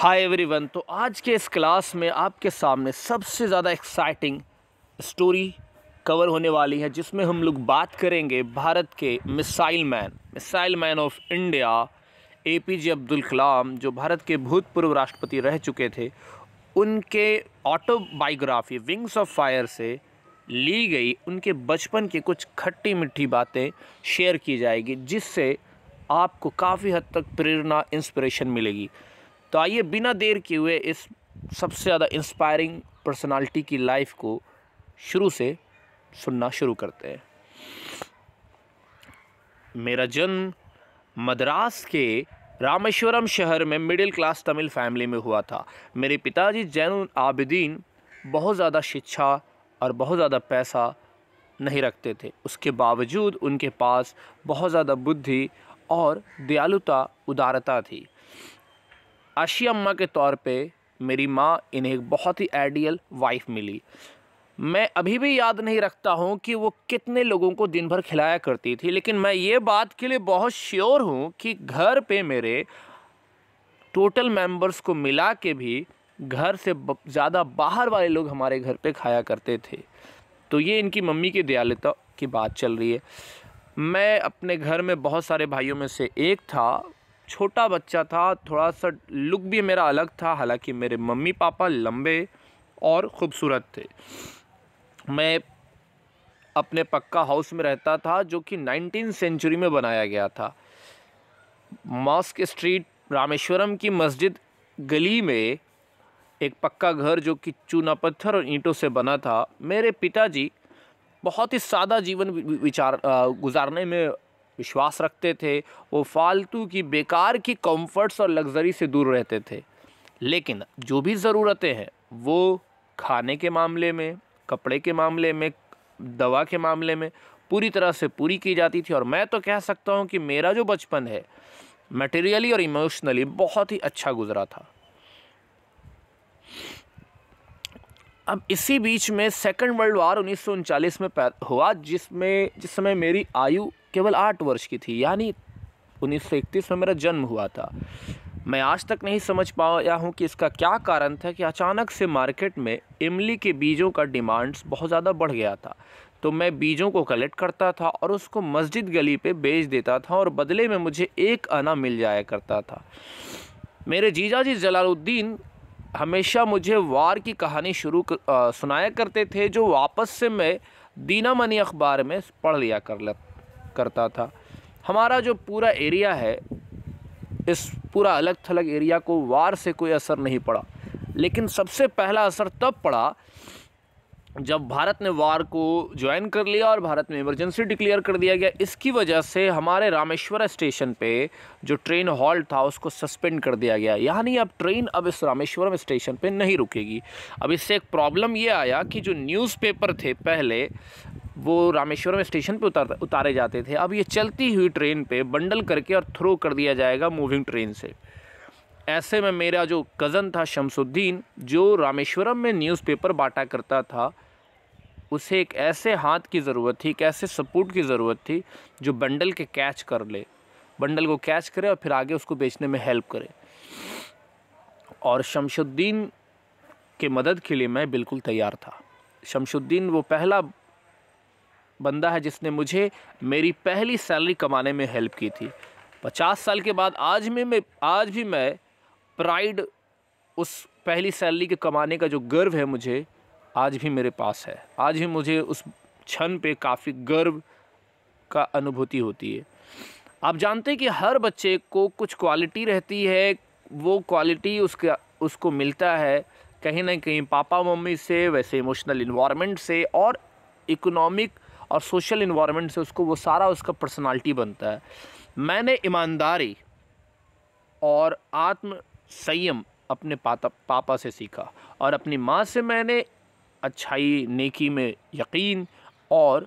hi everyone तो आज के इस क्लास में आपके सामने सबसे ज़्यादा एक्साइटिंग स्टोरी कवर होने वाली है जिसमें हम लोग बात करेंगे भारत के missile man missile man of India A P J Abdul Kalam जो भारत के भूतपूर्व राष्ट्रपति रह चुके थे उनके ऑटोबायोग्राफी विंग्स ऑफ फायर से ली गई उनके बचपन की कुछ खट्टी मिट्टी बातें शेयर की जाएगी जिससे आपको काफ़ी हद तक प्रेरणा इंस्पिरेशन मिलेगी तो आइए बिना देर किए हुए इस सबसे ज़्यादा इंस्पायरिंग पर्सनालिटी की लाइफ को शुरू से सुनना शुरू करते हैं मेरा जन्म मद्रास के रामेश्वरम शहर में मिडिल क्लास तमिल फैमिली में हुआ था मेरे पिताजी जैन आबिदीन बहुत ज़्यादा शिक्षा और बहुत ज़्यादा पैसा नहीं रखते थे उसके बावजूद उनके पास बहुत ज़्यादा बुद्धि और दयालुता उदारता थी आशी अम्मा के तौर पे मेरी माँ इन्हें एक बहुत ही आइडियल वाइफ मिली मैं अभी भी याद नहीं रखता हूँ कि वो कितने लोगों को दिन भर खिलाया करती थी लेकिन मैं ये बात के लिए बहुत श्योर हूँ कि घर पे मेरे टोटल मेंबर्स को मिला के भी घर से ज़्यादा बाहर वाले लोग हमारे घर पे खाया करते थे तो ये इनकी मम्मी की दयालुता की बात चल रही है मैं अपने घर में बहुत सारे भाइयों में से एक था छोटा बच्चा था थोड़ा सा लुक भी मेरा अलग था हालांकि मेरे मम्मी पापा लंबे और ख़ूबसूरत थे मैं अपने पक्का हाउस में रहता था जो कि नाइनटीन सेंचुरी में बनाया गया था मॉस्क स्ट्रीट रामेश्वरम की मस्जिद गली में एक पक्का घर जो कि चूना पत्थर और ईंटों से बना था मेरे पिताजी बहुत ही सादा जीवन विचार गुजारने में विश्वास रखते थे वो फालतू की बेकार की कंफर्ट्स और लग्जरी से दूर रहते थे लेकिन जो भी ज़रूरतें हैं वो खाने के मामले में कपड़े के मामले में दवा के मामले में पूरी तरह से पूरी की जाती थी और मैं तो कह सकता हूँ कि मेरा जो बचपन है मटेरियली और इमोशनली बहुत ही अच्छा गुजरा था अब इसी बीच में सेकेंड वर्ल्ड वार उन्नीस में हुआ जिसमें जिस समय मेरी आयु केवल आठ वर्ष की थी यानी उन्नीस में मेरा जन्म हुआ था मैं आज तक नहीं समझ पाया हूँ कि इसका क्या कारण था कि अचानक से मार्केट में इमली के बीजों का डिमांड्स बहुत ज़्यादा बढ़ गया था तो मैं बीजों को कलेक्ट करता था और उसको मस्जिद गली पे बेच देता था और बदले में मुझे एक आना मिल जाया करता था मेरे जीजा जी जलालुद्दीन हमेशा मुझे वार की कहानी शुरू कर, आ, सुनाया करते थे जो वापस से मैं दीना मनी अखबार में पढ़ लिया कर करता था हमारा जो पूरा एरिया है इस पूरा अलग थलग एरिया को वार से कोई असर नहीं पड़ा लेकिन सबसे पहला असर तब पड़ा जब भारत ने वार को ज्वाइन कर लिया और भारत में इमरजेंसी डिक्लेयर कर दिया गया इसकी वजह से हमारे रामेश्वर स्टेशन पे जो ट्रेन हॉल्ट था उसको सस्पेंड कर दिया गया यानी अब ट्रेन अब इस रामेश्वरम स्टेशन पे नहीं रुकेगी अब इससे एक प्रॉब्लम ये आया कि जो न्यूज़पेपर थे पहले वो रामेश्वरम स्टेशन पे उतार उतारे जाते थे अब ये चलती हुई ट्रेन पे बंडल करके और थ्रो कर दिया जाएगा मूविंग ट्रेन से ऐसे में मेरा जो कज़न था शमसुद्दीन जो रामेश्वरम में न्यूज़पेपर बांटा करता था उसे एक ऐसे हाथ की ज़रूरत थी एक ऐसे सपोर्ट की ज़रूरत थी जो बंडल के कैच कर ले बंडल को कैच करे और फिर आगे उसको बेचने में हेल्प करे और शमशुद्दीन के मदद के लिए मैं बिल्कुल तैयार था शमशुद्दीन वो पहला बंदा है जिसने मुझे मेरी पहली सैलरी कमाने में हेल्प की थी पचास साल के बाद आज में मैं आज भी मैं प्राइड उस पहली सैलरी के कमाने का जो गर्व है मुझे आज भी मेरे पास है आज भी मुझे उस क्षण पे काफ़ी गर्व का अनुभूति होती है आप जानते हैं कि हर बच्चे को कुछ क्वालिटी रहती है वो क्वालिटी उसका उसको मिलता है कहीं ना कहीं पापा मम्मी से वैसे इमोशनल इन्वायरमेंट से और इकोनॉमिक और सोशल इन्वामेंट से उसको वो सारा उसका पर्सनालिटी बनता है मैंने ईमानदारी और आत्म संयम अपने पाता पापा से सीखा और अपनी माँ से मैंने अच्छाई नेकी में यकीन और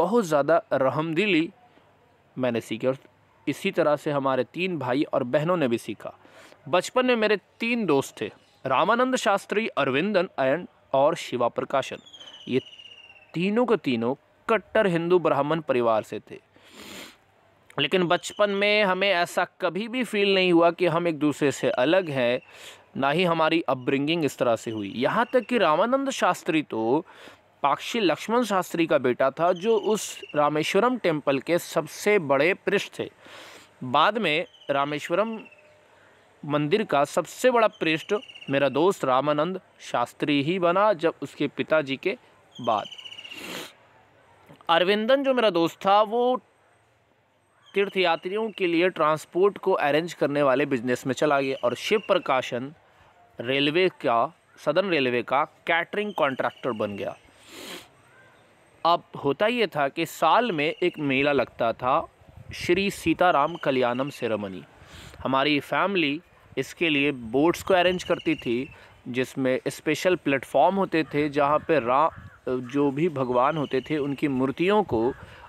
बहुत ज़्यादा रहमदिली मैंने सीखी और इसी तरह से हमारे तीन भाई और बहनों ने भी सीखा बचपन में मेरे तीन दोस्त थे रामानंद शास्त्री अरविंदन एंड और शिवा प्रकाशन ये तीनों के तीनों कट्टर हिंदू ब्राह्मण परिवार से थे लेकिन बचपन में हमें ऐसा कभी भी फील नहीं हुआ कि हम एक दूसरे से अलग हैं ना ही हमारी अपब्रिंगिंग इस तरह से हुई यहाँ तक कि रामानंद शास्त्री तो पाक्षी लक्ष्मण शास्त्री का बेटा था जो उस रामेश्वरम टेम्पल के सबसे बड़े पृष्ठ थे बाद में रामेश्वरम मंदिर का सबसे बड़ा पृष्ठ मेरा दोस्त रामानंद शास्त्री ही बना जब उसके पिताजी के बाद अरविंदन जो मेरा दोस्त था वो तीर्थयात्रियों के लिए ट्रांसपोर्ट को अरेंज करने वाले बिजनेस में चला गया और शिव प्रकाशन रेलवे का सदन रेलवे का कैटरिंग कॉन्ट्रैक्टर बन गया अब होता ये था कि साल में एक मेला लगता था श्री सीताराम कल्याणम सेरेमनी हमारी फैमिली इसके लिए बोट्स को अरेंज करती थी जिसमें स्पेशल प्लेटफॉर्म होते थे जहाँ पे रा जो भी भगवान होते थे उनकी मूर्तियों को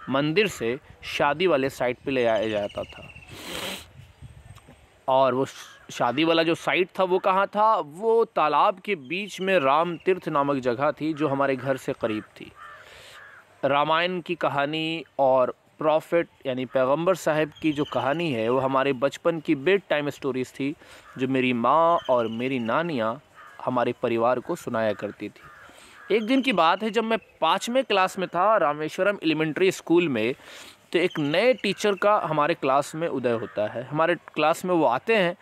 मंदिर से शादी वाले साइट पे ले आया जाता था और वो शादी वाला जो साइट था वो कहाँ था वो तालाब के बीच में राम तीर्थ नामक जगह थी जो हमारे घर से करीब थी रामायण की कहानी और प्रॉफिट यानी पैगंबर साहब की जो कहानी है वो हमारे बचपन की बेड टाइम स्टोरीज़ थी जो मेरी माँ और मेरी नानियाँ हमारे परिवार को सुनाया करती थी एक दिन की बात है जब मैं पाँचवें क्लास में था रामेश्वरम एलिमेंट्री स्कूल में तो एक नए टीचर का हमारे क्लास में उदय होता है हमारे क्लास में वो आते हैं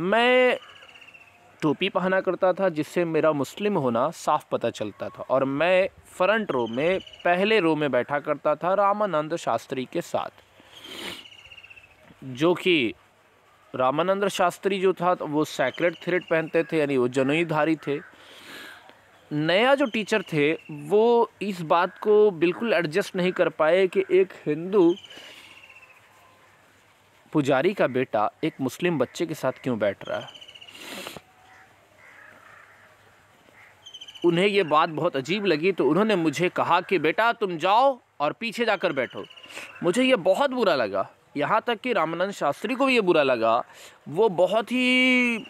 मैं टोपी पहना करता था जिससे मेरा मुस्लिम होना साफ पता चलता था और मैं फ्रंट रो में पहले रो में बैठा करता था रामानंद शास्त्री के साथ जो कि रामानंद शास्त्री जो था तो वो सैक्रेट थ्रेड पहनते थे यानी वो जनेऊधारी थे नया जो टीचर थे वो इस बात को बिल्कुल एडजस्ट नहीं कर पाए कि एक हिंदू पुजारी का बेटा एक मुस्लिम बच्चे के साथ क्यों बैठ रहा है उन्हें ये बात बहुत अजीब लगी तो उन्होंने मुझे कहा कि बेटा तुम जाओ और पीछे जाकर बैठो मुझे ये बहुत बुरा लगा यहाँ तक कि रामानंद शास्त्री को भी ये बुरा लगा वो बहुत ही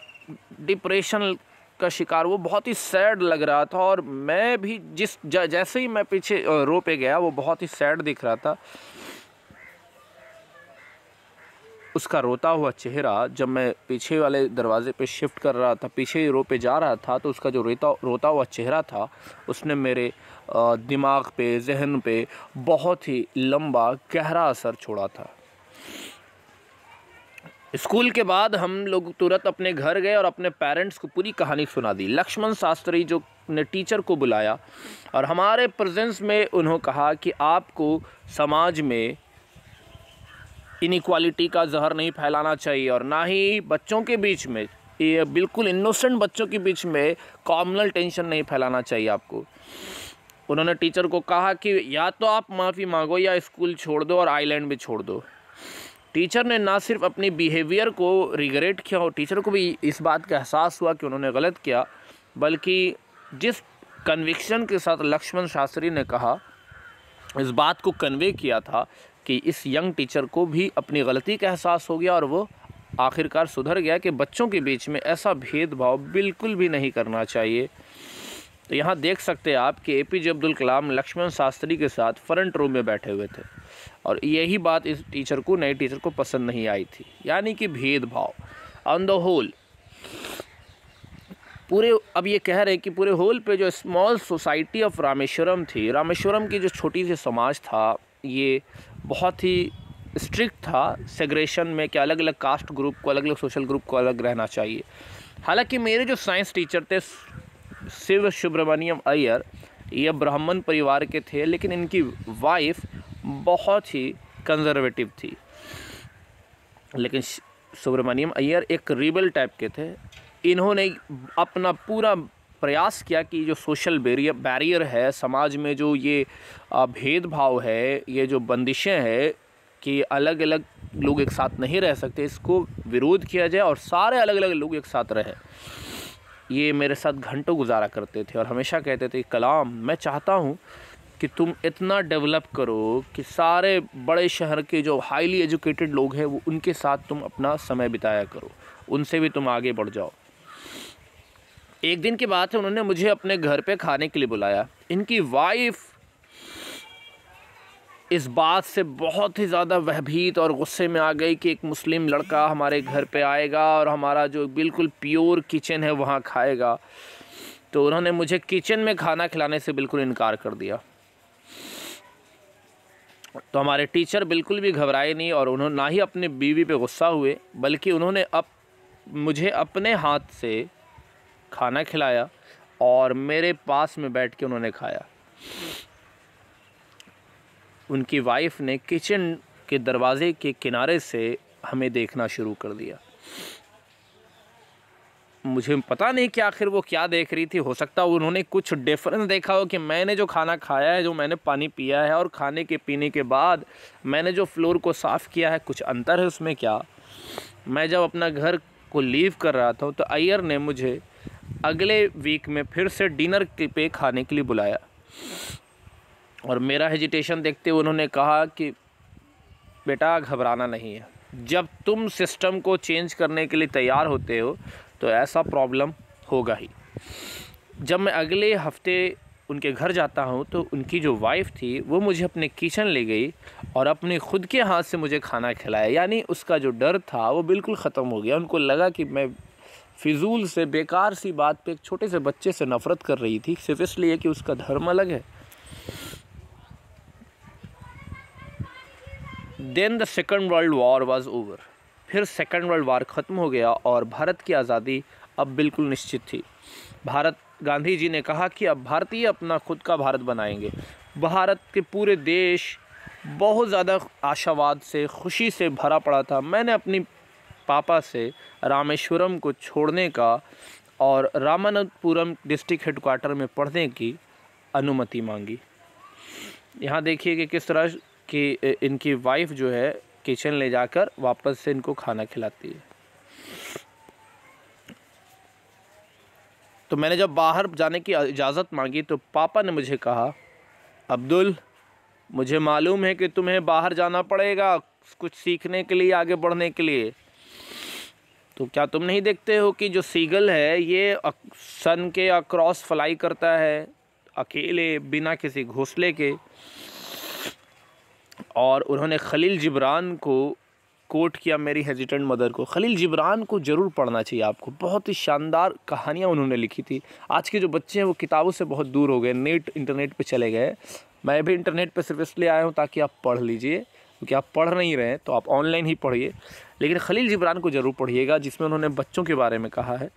डिप्रेशन का शिकार वो बहुत ही सैड लग रहा था और मैं भी जिस जैसे ही मैं पीछे रो पे गया वो बहुत ही सैड दिख रहा था उसका रोता हुआ चेहरा जब मैं पीछे वाले दरवाजे पे शिफ्ट कर रहा था पीछे ही रो पे जा रहा था तो उसका जो रोता रोता हुआ चेहरा था उसने मेरे दिमाग पे जहन पे बहुत ही लंबा गहरा असर छोड़ा था स्कूल के बाद हम लोग तुरंत अपने घर गए और अपने पेरेंट्स को पूरी कहानी सुना दी लक्ष्मण शास्त्री जो ने टीचर को बुलाया और हमारे प्रेजेंस में उन्होंने कहा कि आपको समाज में इनक्वालिटी का जहर नहीं फैलाना चाहिए और ना ही बच्चों के बीच में ये बिल्कुल इनोसेंट बच्चों के बीच में कॉमनल टेंशन नहीं फैलाना चाहिए आपको उन्होंने टीचर को कहा कि या तो आप माफ़ी मांगो या स्कूल छोड़ दो और आइलैंड भी छोड़ दो टीचर ने ना सिर्फ अपनी बिहेवियर को रिग्रेट किया और टीचर को भी इस बात का एहसास हुआ कि उन्होंने गलत किया बल्कि जिस कन्विक्शन के साथ लक्ष्मण शास्त्री ने कहा इस बात को कन्वे किया था कि इस यंग टीचर को भी अपनी गलती का एहसास हो गया और वो आखिरकार सुधर गया कि बच्चों के बीच में ऐसा भेदभाव बिल्कुल भी नहीं करना चाहिए तो यहाँ देख सकते हैं आप कि A P J Abdul Kalam Lakshman Shastri के साथ फ्रंट रूम में बैठे हुए थे और यही बात इस टीचर को नए टीचर को पसंद नहीं आई थी यानी कि भेदभाव ऑन द होल पूरे अब ये कह रहे हैं कि पूरे होल पे जो स्मॉल सोसाइटी ऑफ रामेश्वरम थी रामेश्वरम की जो छोटी सी समाज था ये बहुत ही स्ट्रिक्ट था सेग्रेशन में कि अलग अलग कास्ट ग्रुप को अलग अलग सोशल ग्रुप को अलग रहना चाहिए हालांकि मेरे जो साइंस टीचर थे शिव सुब्रमण्यम अय्यर ये ब्राह्मण परिवार के थे लेकिन इनकी वाइफ बहुत ही कंजर्वेटिव थी लेकिन सुब्रमण्यम अय्यर एक रिबल टाइप के थे इन्होंने अपना पूरा प्रयास किया कि जो सोशल बैरियर बैरियर है समाज में जो ये भेदभाव है ये जो बंदिशें हैं कि अलग अलग लोग एक साथ नहीं रह सकते इसको विरोध किया जाए और सारे अलग अलग लोग एक साथ रहें ये मेरे साथ घंटों गुजारा करते थे और हमेशा कहते थे कलाम मैं चाहता हूँ कि तुम इतना डेवलप करो कि सारे बड़े शहर के जो हाईली एजुकेटेड लोग हैं वो उनके साथ तुम अपना समय बिताया करो उनसे भी तुम आगे बढ़ जाओ एक दिन की बात है उन्होंने मुझे अपने घर पे खाने के लिए बुलाया इनकी वाइफ़ इस बात से बहुत ही ज़्यादा वहभीत और गुस्से में आ गई कि एक मुस्लिम लड़का हमारे घर पे आएगा और हमारा जो बिल्कुल प्योर किचन है वहाँ खाएगा तो उन्होंने मुझे किचन में खाना खिलाने से बिल्कुल इनकार कर दिया तो हमारे टीचर बिल्कुल भी घबराए नहीं और उन्होंने ना ही अपनी बीवी पे गुस्सा हुए बल्कि उन्होंने अप मुझे अपने हाथ से खाना खिलाया और मेरे पास में बैठ के उन्होंने खाया उनकी वाइफ ने किचन के दरवाज़े के किनारे से हमें देखना शुरू कर दिया मुझे पता नहीं कि आखिर वो क्या देख रही थी हो सकता है उन्होंने कुछ डिफरेंस देखा हो कि मैंने जो खाना खाया है जो मैंने पानी पिया है और खाने के पीने के बाद मैंने जो फ्लोर को साफ़ किया है कुछ अंतर है उसमें क्या मैं जब अपना घर को लीव कर रहा था तो अयर ने मुझे अगले वीक में फिर से डिनर पे खाने के लिए बुलाया और मेरा हेजिटेशन देखते हुए उन्होंने कहा कि बेटा घबराना नहीं है जब तुम सिस्टम को चेंज करने के लिए तैयार होते हो तो ऐसा प्रॉब्लम होगा ही जब मैं अगले हफ्ते उनके घर जाता हूँ तो उनकी जो वाइफ़ थी वो मुझे अपने किचन ले गई और अपने ख़ुद के हाथ से मुझे खाना खिलाया यानी उसका जो डर था वो बिल्कुल ख़त्म हो गया उनको लगा कि मैं फिजूल से बेकार सी बात पे एक छोटे से बच्चे से नफ़रत कर रही थी सिर्फ इसलिए कि उसका धर्म अलग है then the second world war was over फिर सेकेंड वर्ल्ड वार ख़त्म हो गया और भारत की आज़ादी अब बिल्कुल निश्चित थी भारत गांधी जी ने कहा कि अब भारतीय अपना खुद का भारत बनाएंगे भारत के पूरे देश बहुत ज़्यादा आशावाद से खुशी से भरा पड़ा था मैंने अपनी पापा से रामेश्वरम को छोड़ने का और रामानंदपुरम डिस्ट्रिक्ट हेडक्वार्टर में पढ़ने की अनुमति मांगी यहाँ देखिए कि किस तरह कि इनकी वाइफ जो है किचन ले जाकर वापस से इनको खाना खिलाती है तो मैंने जब बाहर जाने की इजाज़त मांगी तो पापा ने मुझे कहा अब्दुल मुझे मालूम है कि तुम्हें बाहर जाना पड़ेगा कुछ सीखने के लिए आगे बढ़ने के लिए तो क्या तुम नहीं देखते हो कि जो सीगल है ये सन के अक्रॉस फ्लाई करता है अकेले बिना किसी घोंसले के और उन्होंने खलील जिब्रान को कोट किया मेरी हेजिटेंट मदर को खलील जिब्रान को ज़रूर पढ़ना चाहिए आपको बहुत ही शानदार कहानियाँ उन्होंने लिखी थी आज के जो बच्चे हैं वो किताबों से बहुत दूर हो गए नेट इंटरनेट पे चले गए मैं भी इंटरनेट पे सिर्फ इसलिए आया हूँ ताकि आप पढ़ लीजिए क्योंकि आप पढ़ नहीं रहे हैं तो आप ऑनलाइन ही पढ़िए लेकिन खलील जिब्रान को ज़रूर पढ़िएगा जिसमें उन्होंने बच्चों के बारे में कहा है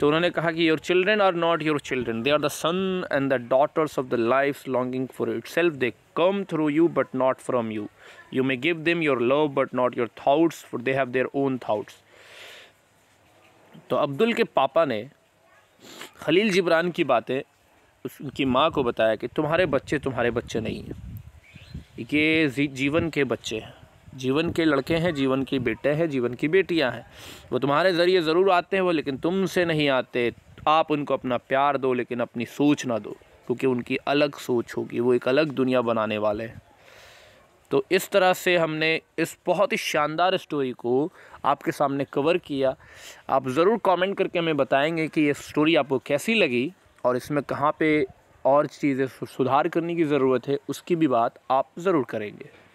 तो उन्होंने कहा कि your children are not your children they are the son and the daughters of the life longing for itself they come through you but not from you you may give them your love but not your thoughts for they have their own thoughts तो अब्दुल के पापा ने खलील जिब्रान की बातें उनकी माँ को बताया कि तुम्हारे बच्चे तुम्हारे बच्चे नहीं हैं ये जीवन के बच्चे हैं जीवन के लड़के हैं जीवन की बेटे हैं जीवन की बेटियां हैं वो तुम्हारे ज़रिए ज़रूर आते हैं वो लेकिन तुमसे नहीं आते आप उनको अपना प्यार दो लेकिन अपनी सोच ना दो क्योंकि उनकी अलग सोच होगी वो एक अलग दुनिया बनाने वाले हैं तो इस तरह से हमने इस बहुत ही शानदार स्टोरी को आपके सामने कवर किया आप ज़रूर कमेंट करके हमें बताएंगे कि ये स्टोरी आपको कैसी लगी और इसमें कहाँ पे और चीज़ें सुधार करने की ज़रूरत है उसकी भी बात आप ज़रूर करेंगे